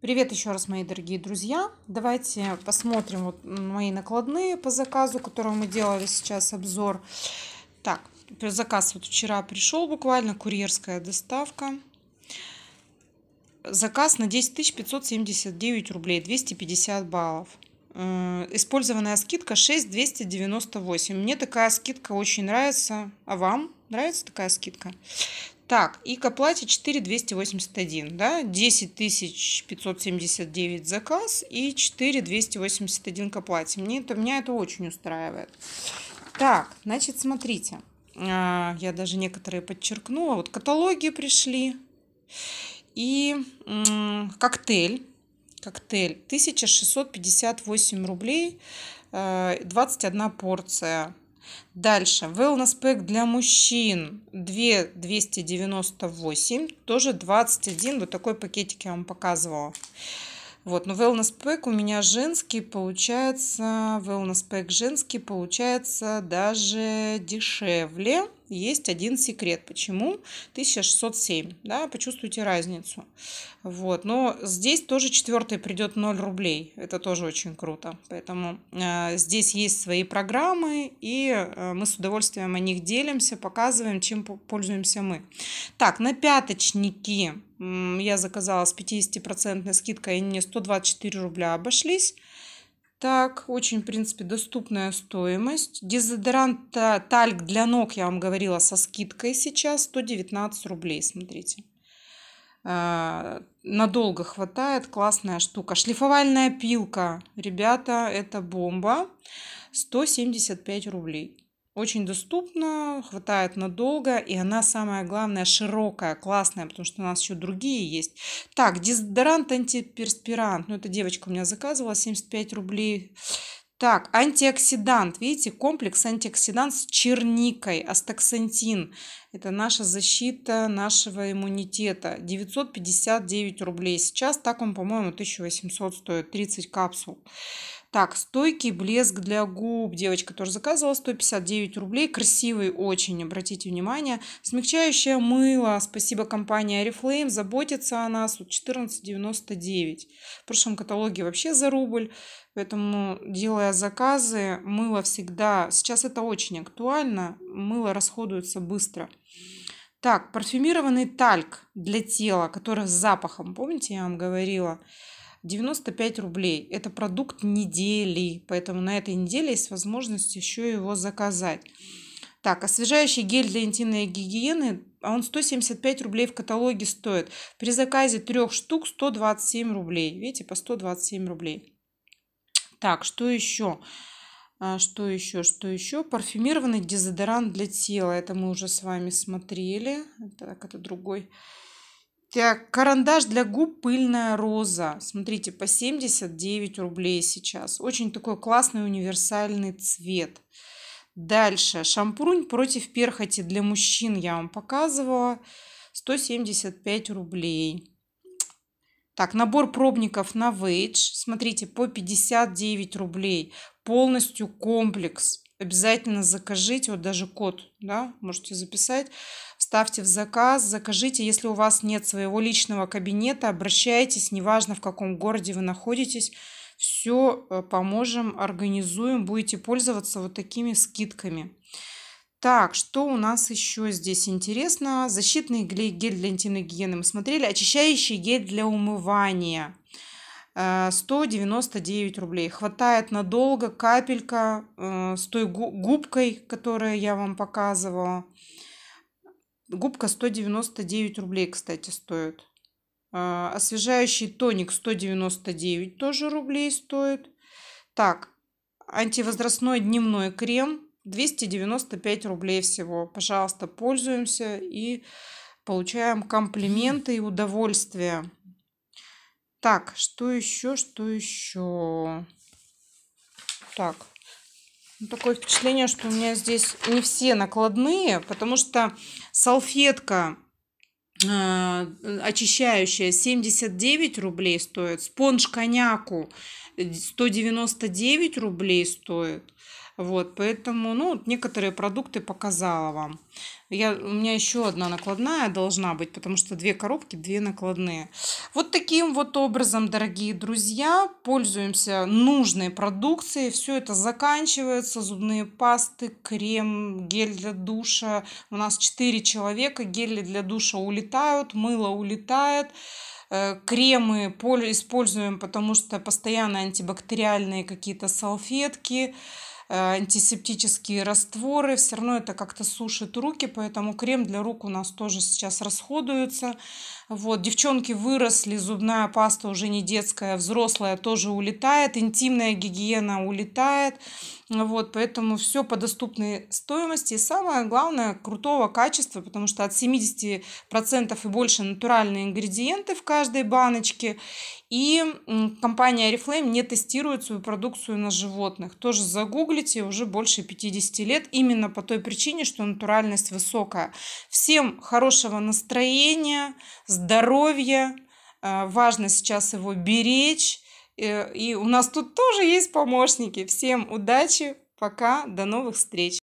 Привет еще раз, мои дорогие друзья. Давайте посмотрим вот мои накладные по заказу, которого мы делали сейчас обзор. Так, заказ вот вчера пришел буквально, курьерская доставка. Заказ на 10 579 рублей, 250 баллов. Э, использованная скидка 6298. Мне такая скидка очень нравится. А вам? Нравится такая скидка? Так, и к оплате 4281, да, 10579 заказ и 4281 к оплате. Мне это, меня это очень устраивает. Так, значит, смотрите, а, я даже некоторые подчеркнула. Вот каталоги пришли и коктейль, коктейль 1658 рублей, 21 э, порция. Дальше. Wellness Pack для мужчин 2 298, тоже 21. Вот такой пакетик я вам показывала. Вот, но Wellness Pack у меня женский получается, Wellness Pack женский получается даже дешевле есть один секрет. Почему 1607? Да, почувствуйте разницу. Вот. Но здесь тоже четвертый придет 0 рублей. Это тоже очень круто. Поэтому э, здесь есть свои программы, и э, мы с удовольствием о них делимся, показываем, чем пользуемся мы. Так, на пяточники я заказала с 50% скидкой, и мне 124 рубля обошлись. Так, очень, в принципе, доступная стоимость. Дезодорант тальк для ног, я вам говорила, со скидкой сейчас 119 рублей, смотрите. А, надолго хватает, классная штука. Шлифовальная пилка, ребята, это бомба, 175 рублей. Очень доступно, хватает надолго, и она, самая главная широкая, классная, потому что у нас еще другие есть. Так, дезодорант антиперспирант. Ну, эта девочка у меня заказывала, 75 рублей. Так, антиоксидант. Видите, комплекс антиоксидант с черникой, астаксантин. Это наша защита нашего иммунитета. 959 рублей. Сейчас так он, по-моему, 1800 стоит, 30 капсул. Так, стойкий блеск для губ. Девочка тоже заказывала 159 рублей. Красивый очень, обратите внимание. Смягчающее мыло. Спасибо компании Арифлейм. Заботится о нас. 14,99. В прошлом каталоге вообще за рубль. Поэтому, делая заказы, мыло всегда... Сейчас это очень актуально. Мыло расходуется быстро. Так, парфюмированный тальк для тела, который с запахом. Помните, я вам говорила? 95 рублей. Это продукт недели, поэтому на этой неделе есть возможность еще его заказать. Так, освежающий гель для интимной гигиены, а он 175 рублей в каталоге стоит. При заказе трех штук 127 рублей. Видите, по 127 рублей. Так, что еще? А, что еще? Что еще? Парфюмированный дезодорант для тела. Это мы уже с вами смотрели. Так, это другой так э, Карандаш для губ «Пыльная роза». Смотрите, по 79 рублей сейчас. Очень такой классный универсальный цвет. Дальше. Шампунь против перхоти для мужчин я вам показывала. 175 рублей. Так, набор пробников на Вейдж. Смотрите, по 59 рублей. Полностью комплекс обязательно закажите, вот даже код, да, можете записать, ставьте в заказ, закажите, если у вас нет своего личного кабинета, обращайтесь, неважно в каком городе вы находитесь, все э, поможем, организуем, будете пользоваться вот такими скидками. Так, что у нас еще здесь интересно? Защитный гель для интимной гигиены мы смотрели. Очищающий гель для умывания – 199 э, рублей. Хватает надолго, капелька э, с той губкой, которую я вам показывала. Губка 199 рублей, кстати, стоит. Э, освежающий тоник 199 тоже рублей стоит. Так, антивозрастной дневной крем 295 рублей всего. Пожалуйста, пользуемся и получаем комплименты и удовольствие. Так, что еще, что еще? Так, ну, такое впечатление, что у меня здесь не все накладные, потому что салфетка э, очищающая 79 рублей стоит, спонж коньяку 199 рублей стоит, вот, поэтому, ну, некоторые продукты показала вам. Я, у меня еще одна накладная должна быть, потому что две коробки, две накладные. Вот таким вот образом, дорогие друзья, пользуемся нужной продукцией. Все это заканчивается. Зубные пасты, крем, гель для душа. У нас 4 человека, гели для душа улетают, мыло улетает э, кремы используем, потому что постоянно антибактериальные какие-то салфетки, Э, антисептические растворы, все равно это как-то сушит руки, поэтому крем для рук у нас тоже сейчас расходуется. Вот, девчонки выросли, зубная паста уже не детская, взрослая тоже улетает, интимная гигиена улетает. Вот, поэтому все по доступной стоимости. И самое главное, крутого качества, потому что от 70% и больше натуральные ингредиенты в каждой баночке. И компания Oriflame не тестирует свою продукцию на животных. Тоже загуглите, уже больше 50 лет, именно по той причине, что натуральность высокая. Всем хорошего настроения, здоровья. Э, важно сейчас его беречь Э, и у нас тут тоже есть помощники. Всем удачи, пока, до новых встреч.